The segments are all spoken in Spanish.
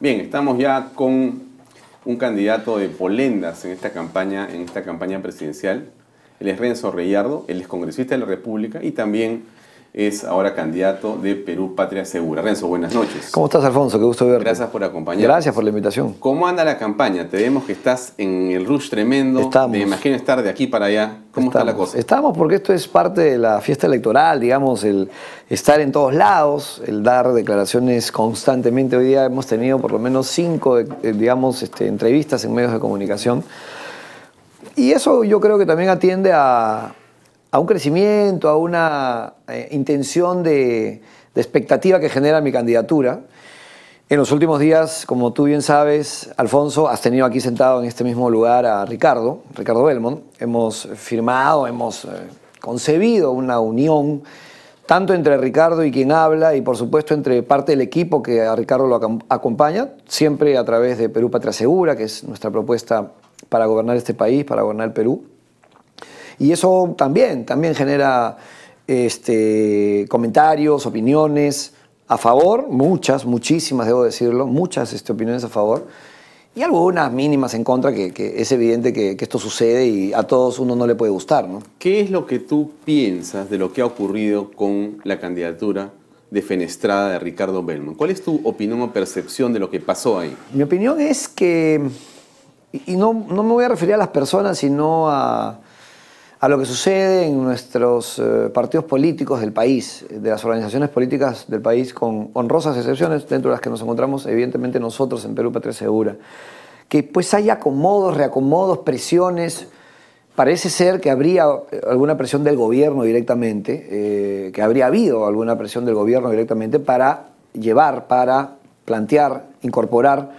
Bien, estamos ya con un candidato de Polendas en esta campaña, en esta campaña presidencial. Él es Renzo Reyardo, él es congresista de la República y también es ahora candidato de Perú Patria Segura. Renzo, buenas noches. ¿Cómo estás, Alfonso? Qué gusto verte. Gracias por acompañarnos. Gracias por la invitación. ¿Cómo anda la campaña? Te vemos que estás en el rush tremendo. Estamos. Me imagino estar de aquí para allá. ¿Cómo está la cosa? Estamos porque esto es parte de la fiesta electoral, digamos, el estar en todos lados, el dar declaraciones constantemente. Hoy día hemos tenido por lo menos cinco, eh, digamos, este, entrevistas en medios de comunicación. Y eso yo creo que también atiende a, a un crecimiento, a una eh, intención de, expectativa que genera mi candidatura. En los últimos días, como tú bien sabes, Alfonso, has tenido aquí sentado en este mismo lugar a Ricardo, Ricardo Belmont. Hemos firmado, hemos eh, concebido una unión tanto entre Ricardo y quien habla y por supuesto entre parte del equipo que a Ricardo lo acompaña, siempre a través de Perú Patria Segura, que es nuestra propuesta para gobernar este país, para gobernar el Perú. Y eso también, también genera este, comentarios, opiniones a favor, muchas, muchísimas, debo decirlo, muchas este, opiniones a favor y algunas mínimas en contra, que, es evidente que, esto sucede y a todos uno no le puede gustar. ¿no? ¿Qué es lo que tú piensas de lo que ha ocurrido con la candidatura de fenestrada de Ricardo Bellman? ¿Cuál es tu opinión o percepción de lo que pasó ahí? Mi opinión es que, y no me voy a referir a las personas, sino a a lo que sucede en nuestros eh, partidos políticos del país, de las organizaciones políticas del país, con honrosas excepciones, dentro de las que nos encontramos evidentemente nosotros en Perú Patria Segura, que pues hay acomodos, reacomodos, presiones. Parece ser que habría eh, alguna presión del gobierno directamente, eh, que habría habido alguna presión del gobierno directamente para llevar, para plantear, incorporar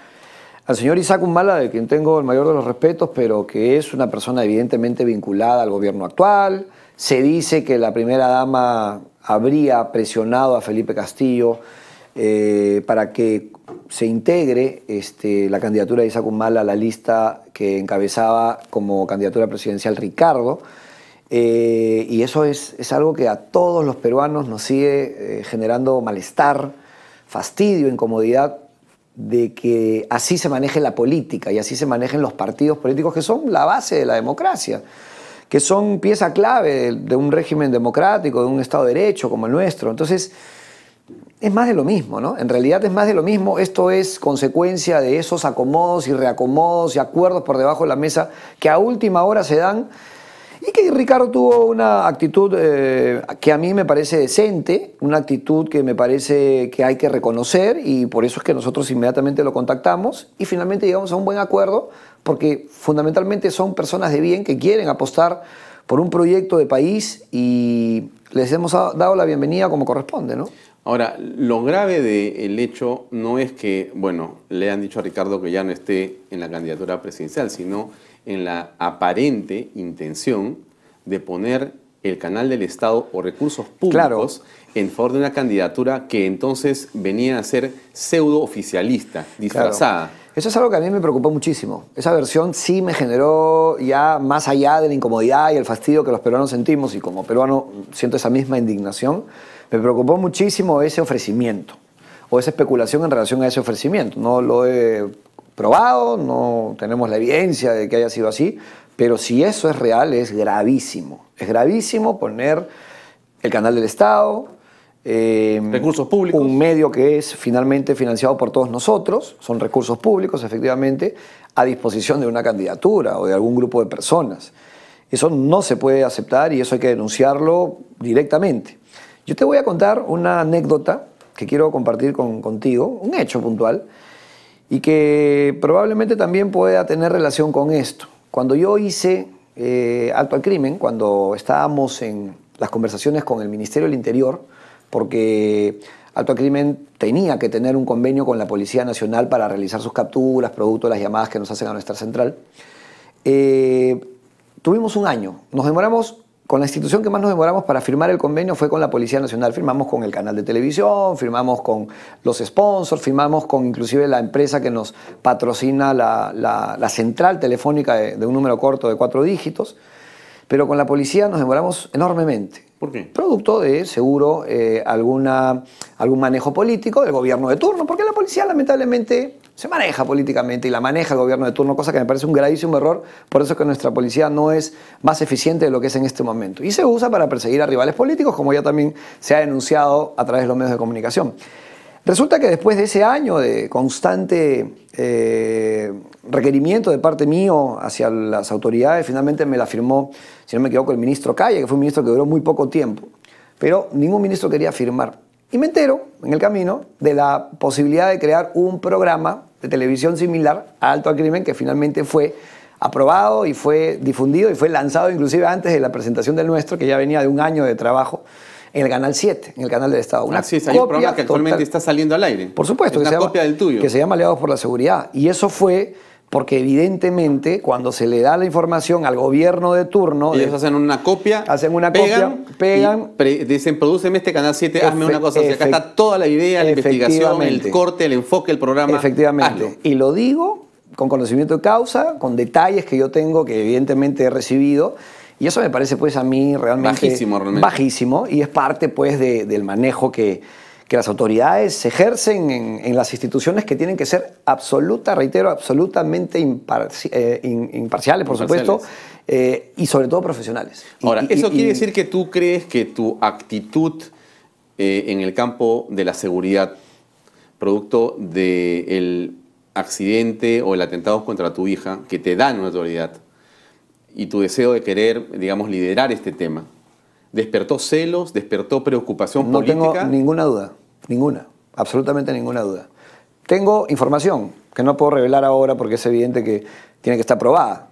el señor Isaac Humala, de quien tengo el mayor de los respetos, pero que es una persona evidentemente vinculada al gobierno actual. Se dice que la primera dama habría presionado a Felipe Castillo eh, para que se integre este, la candidatura de Isaac Humala a la lista que encabezaba como candidatura presidencial Ricardo. Eh, y eso es, algo que a todos los peruanos nos sigue eh, generando malestar, fastidio, incomodidad, de que así se maneje la política y así se manejen los partidos políticos que son la base de la democracia, que son pieza clave de un régimen democrático, de un Estado de Derecho como el nuestro. Entonces, es más de lo mismo, ¿no? En realidad es más de lo mismo. Esto es consecuencia de esos acomodos y reacomodos y acuerdos por debajo de la mesa que a última hora se dan y que Ricardo tuvo una actitud eh, que a mí me parece decente, una actitud que me parece que hay que reconocer y por eso es que nosotros inmediatamente lo contactamos y finalmente llegamos a un buen acuerdo porque fundamentalmente son personas de bien que quieren apostar por un proyecto de país y les hemos dado la bienvenida como corresponde, ¿no? Ahora, lo grave del hecho no es que, bueno, le han dicho a Ricardo que ya no esté en la candidatura presidencial, sino en la aparente intención de poner el canal del Estado o recursos públicos en favor de una candidatura que entonces venía a ser pseudo disfrazada. Eso es algo que a mí me preocupó muchísimo. Esa versión sí me generó ya más allá de la incomodidad y el fastidio que los peruanos sentimos, y como peruano siento esa misma indignación, me preocupó muchísimo ese ofrecimiento o esa especulación en relación a ese ofrecimiento. No lo he probado, no tenemos la evidencia de que haya sido así, pero si eso es real es gravísimo. Es gravísimo poner el canal del Estado, Em, recursos públicos. Un medio que es finalmente financiado por todos nosotros, son recursos públicos efectivamente, a disposición de una candidatura o de algún grupo de personas. Eso no se puede aceptar y eso hay que denunciarlo directamente. Yo te voy a contar una anécdota que quiero compartir contigo, un hecho puntual, y que probablemente también pueda tener relación con esto. Cuando yo hice eh, Alto al Crimen, cuando estábamos en las conversaciones con el Ministerio del Interior, porque Alto Crimen tenía que tener un convenio con la Policía Nacional para realizar sus capturas, productos, las llamadas que nos hacen a nuestra central. Eh, tuvimos un año, nos demoramos, con la institución que más nos demoramos para firmar el convenio fue con la Policía Nacional, firmamos con el canal de televisión, firmamos con los sponsors, firmamos con inclusive la empresa que nos patrocina la, central telefónica de un número corto de cuatro dígitos, pero con la policía nos demoramos enormemente. ¿Por qué? Producto de, seguro, eh, alguna, algún manejo político del gobierno de turno, porque la policía lamentablemente se maneja políticamente y la maneja el gobierno de turno, cosa que me parece un gravísimo error, por eso que nuestra policía no es más eficiente de lo que es en este momento. Y se usa para perseguir a rivales políticos, como ya también se ha denunciado a través de los medios de comunicación. Resulta que después de ese año de constante eh, requerimiento de parte mío hacia las autoridades, finalmente me la firmó, si no me equivoco, el ministro Calle, que fue un ministro que duró muy poco tiempo, pero ningún ministro quería firmar. Y me entero, en el camino, de la posibilidad de crear un programa de televisión similar a Alto al Crimen, que finalmente fue aprobado y fue difundido y fue lanzado inclusive antes de la presentación del nuestro, que ya venía de un año de trabajo en el Canal 7, en el canal del Estado. Una Así ah, es, hay un programa que actualmente está saliendo al aire. Por supuesto. Es una copia del tuyo. Que se llama Aliados por la Seguridad. Y eso fue porque evidentemente cuando se le da la información al gobierno de turno... Ellos eh, hacen una copia, hacen una copia, pegan... dicen, produceme este Canal 7, hazme una cosa. O acá está toda la idea, la investigación, el corte, el enfoque, el programa. Efectivamente. Y lo digo con conocimiento de causa, con detalles que yo tengo, que evidentemente he recibido y eso me parece pues a mí realmente bajísimo, y es parte pues del manejo que, las autoridades ejercen en, las instituciones que tienen que ser absoluta, reitero, absolutamente eh, imparciales, por supuesto, eh, y sobre todo profesionales. Ahora, ¿eso quiere decir que tú crees que tu actitud eh, en el campo de la seguridad, producto del accidente o el atentado contra tu hija, que te dan una autoridad, y tu deseo de querer, digamos, liderar este tema, despertó celos, despertó preocupación no política? No tengo ninguna duda, ninguna, absolutamente ninguna duda. Tengo información que no puedo revelar ahora porque es evidente que tiene que estar probada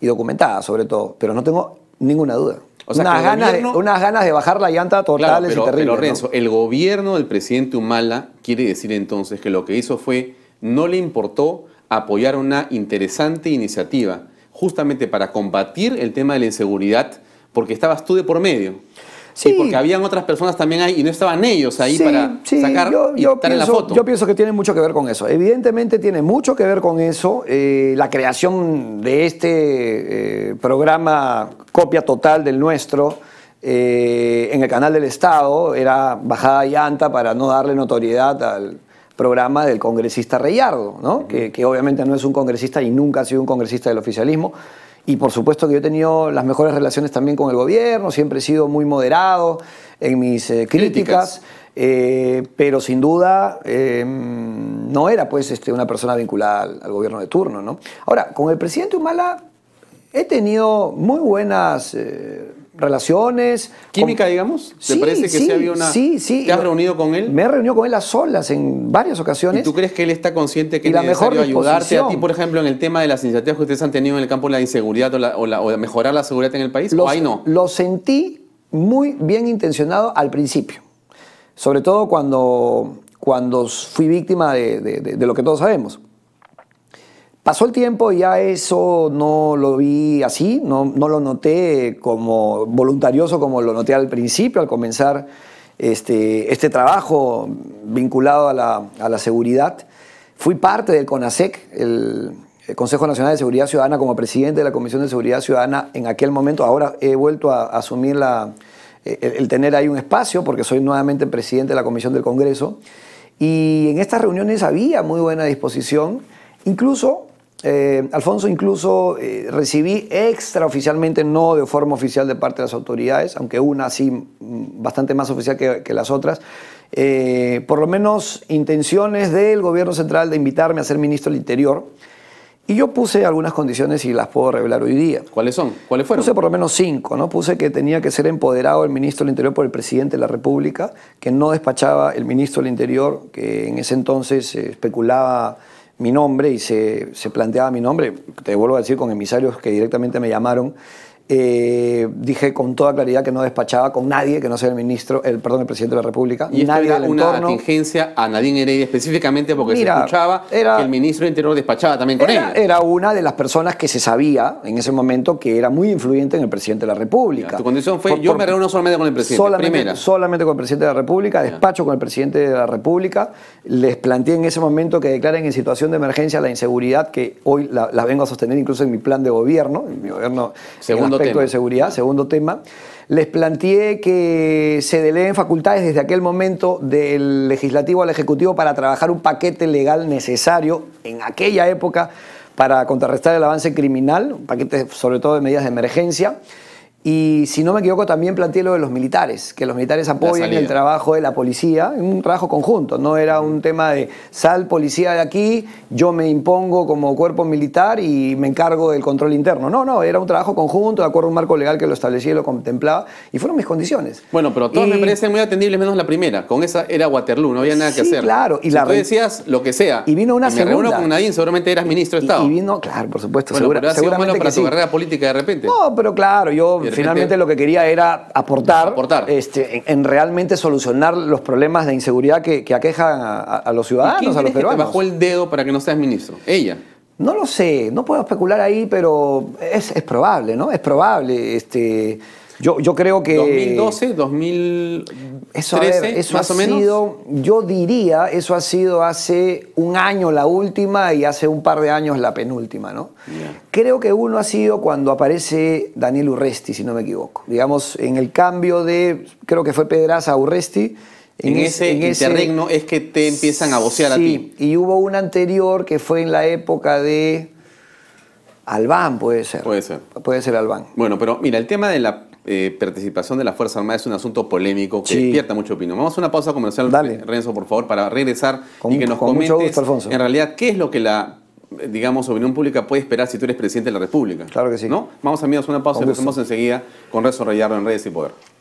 y documentada sobre todo, pero no tengo ninguna duda. O sea, unas, ganas de, unas ganas de bajar la llanta totales y terribles. el gobierno del presidente Humala quiere decir entonces que lo que hizo fue, no le importó apoyar una interesante iniciativa justamente para combatir el tema de la inseguridad, porque estabas tú de por medio. Sí, porque habían otras personas también ahí y no estaban ellos ahí para sacar y estar en la foto. Yo pienso que tiene mucho que ver con eso. Evidentemente tiene mucho que ver con eso. Eh, la creación de este eh, programa, copia total del nuestro, eh, en el canal del Estado, era bajada llanta para no darle notoriedad al, programa del congresista Reyardo, ¿no? que, obviamente no es un congresista y nunca ha sido un congresista del oficialismo. Y por supuesto que yo he tenido las mejores relaciones también con el gobierno, siempre he sido muy moderado en mis eh, críticas, eh, pero sin duda em, no era pues este, una persona vinculada al, gobierno de turno. ¿no? Ahora, con el presidente Humala he tenido muy buenas eh, relaciones. ¿Química, digamos? ¿Te parece que sí, sí había una... Sí, sí. ¿Te has reunido con él? Me he reunido con él a solas en varias ocasiones. ¿Y tú crees que él está consciente que y es mejor ayudarte a ti, por ejemplo, en el tema de las iniciativas que ustedes han tenido en el campo de la inseguridad o, la, mejorar la seguridad en el país? ¿O no? Lo sentí muy bien intencionado al principio. Sobre todo cuando, cuando fui víctima de lo que todos sabemos. Pasó el tiempo y ya eso no lo vi así, no, no, lo noté como voluntarioso como lo noté al principio, al comenzar este, este trabajo vinculado a la, a la, seguridad. Fui parte del CONASEC, el, Consejo Nacional de Seguridad Ciudadana, como presidente de la Comisión de Seguridad Ciudadana en aquel momento. Ahora he vuelto a, asumir la, el tener ahí un espacio porque soy nuevamente presidente de la Comisión del Congreso. Y en estas reuniones había muy buena disposición. Incluso eh, Alfonso, incluso eh, recibí extraoficialmente, no de forma oficial de parte de las autoridades, aunque una sí mm, bastante más oficial que, las otras, eh, por lo menos intenciones del gobierno central de invitarme a ser ministro del Interior. Y yo puse algunas condiciones y las puedo revelar hoy día. ¿Cuáles son? ¿Cuáles fueron? Puse por lo menos cinco, ¿no? Puse que tenía que ser empoderado el ministro del Interior por el presidente de la República, que no despachaba el ministro del Interior, que en ese entonces especulaba mi nombre y se, se planteaba mi nombre, te vuelvo a decir, con emisarios que directamente me llamaron eh, dije con toda claridad que no despachaba con nadie que no sea el ministro, el perdón, el presidente de la República. Y nadie una a Nadine Heredia específicamente porque se escuchaba que el ministro de Interior despachaba también con ella. Era una de las personas que se sabía en ese momento que era muy influyente en el presidente de la República. tu condición fue yo me reúno solamente con el presidente. Solamente, primera. solamente con el presidente de la República, despacho con el presidente de la República. Les planteé en ese momento que declaren en situación de emergencia la inseguridad que hoy la, vengo a sostener incluso en mi plan de gobierno. mi gobierno Segundo respecto de seguridad, segundo tema. Les planteé que se deleguen facultades desde aquel momento del legislativo al ejecutivo para trabajar un paquete legal necesario en aquella época para contrarrestar el avance criminal, un paquete sobre todo de medidas de emergencia. Y si no me equivoco, también planteé lo de los militares, que los militares apoyan el trabajo de la policía, un trabajo conjunto, no era un tema de sal policía de aquí, yo me impongo como cuerpo militar y me encargo del control interno. No, no, era un trabajo conjunto, de acuerdo a un marco legal que lo establecía y lo contemplaba, y fueron mis condiciones. Bueno, pero todas me parecen muy atendibles, menos la primera, con esa era Waterloo, no había nada que hacer. claro. Y si la... tú decías lo que sea. Y vino una y me reúno con Nadine, seguramente eras ministro de Estado. Y, vino, claro, por supuesto, segura, pero seguramente para tu carrera política de repente. No, pero claro, yo finalmente lo que quería era aportar, Este, en, realmente solucionar los problemas de inseguridad que, aquejan a, los ciudadanos, a los peruanos. Que te bajó el dedo para que no seas ministro? Ella. No lo sé, no puedo especular ahí, pero es, es probable, ¿no? Es probable. Este, yo, creo que... 2012, 2013, eso, más ha o menos. Sido, yo diría, eso ha sido hace un año la última y hace un par de años la penúltima, ¿no? Creo que uno ha sido cuando aparece Daniel Urresti, si no me equivoco. Digamos, en el cambio de, creo que fue Pedraza a Urresti, en, ese reino interregno es que te empiezan a vocear a ti. Y hubo un anterior que fue en la época de Albán, puede ser. Puede ser. Puede ser Albán. Bueno, pero mira, el tema de la eh, participación de la Fuerza Armada es un asunto polémico que despierta mucho opinión. Vamos a una pausa comercial, Dale. Eh, Renzo, por favor, para regresar y que nos comentes en realidad qué es lo que la eh, digamos, opinión pública puede esperar si tú eres presidente de la República. Claro que sí. ¿No? Vamos amigos, una pausa y nos vemos enseguida con Renzo Rayardo en Redes y Poder.